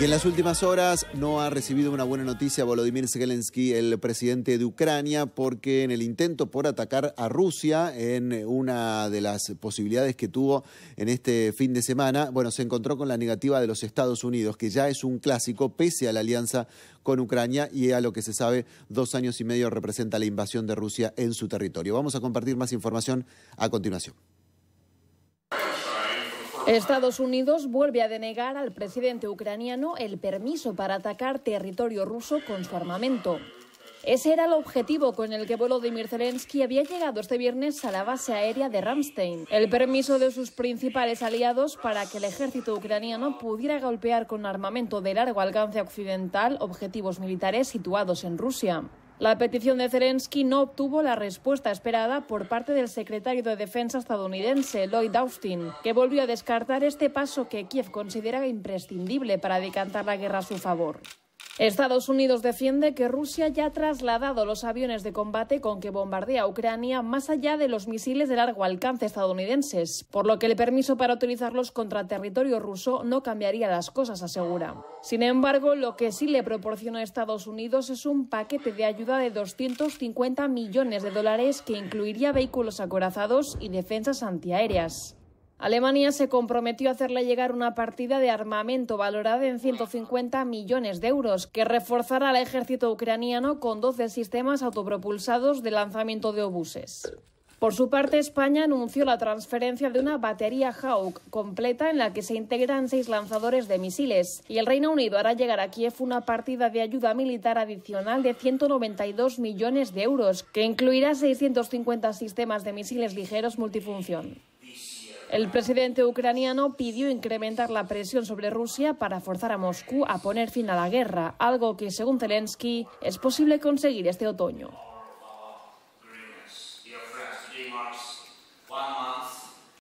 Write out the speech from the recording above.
Y en las últimas horas no ha recibido una buena noticia Volodymyr Zelensky, el presidente de Ucrania, porque en el intento por atacar a Rusia, en una de las posibilidades que tuvo en este fin de semana, bueno, se encontró con la negativa de los Estados Unidos, que ya es un clásico pese a la alianza con Ucrania y a lo que se sabe, dos años y medio representa la invasión de Rusia en su territorio. Vamos a compartir más información a continuación. Estados Unidos vuelve a denegar al presidente ucraniano el permiso para atacar territorio ruso con su armamento. Ese era el objetivo con el que Volodymyr Zelensky había llegado este viernes a la base aérea de Ramstein. El permiso de sus principales aliados para que el ejército ucraniano pudiera golpear con armamento de largo alcance occidental objetivos militares situados en Rusia. La petición de Zelensky no obtuvo la respuesta esperada por parte del secretario de Defensa estadounidense, Lloyd Austin, que volvió a descartar este paso que Kiev considera imprescindible para decantar la guerra a su favor. Estados Unidos defiende que Rusia ya ha trasladado los aviones de combate con que bombardea Ucrania más allá de los misiles de largo alcance estadounidenses, por lo que el permiso para utilizarlos contra territorio ruso no cambiaría las cosas, asegura. Sin embargo, lo que sí le proporciona a Estados Unidos es un paquete de ayuda de 250 millones de dólares que incluiría vehículos acorazados y defensas antiaéreas. Alemania se comprometió a hacerle llegar una partida de armamento valorada en 150 millones de euros, que reforzará al ejército ucraniano con 12 sistemas autopropulsados de lanzamiento de obuses. Por su parte, España anunció la transferencia de una batería Hawk completa en la que se integran seis lanzadores de misiles y el Reino Unido hará llegar a Kiev una partida de ayuda militar adicional de 192 millones de euros, que incluirá 650 sistemas de misiles ligeros multifunción. El presidente ucraniano pidió incrementar la presión sobre Rusia para forzar a Moscú a poner fin a la guerra, algo que, según Zelensky, es posible conseguir este otoño.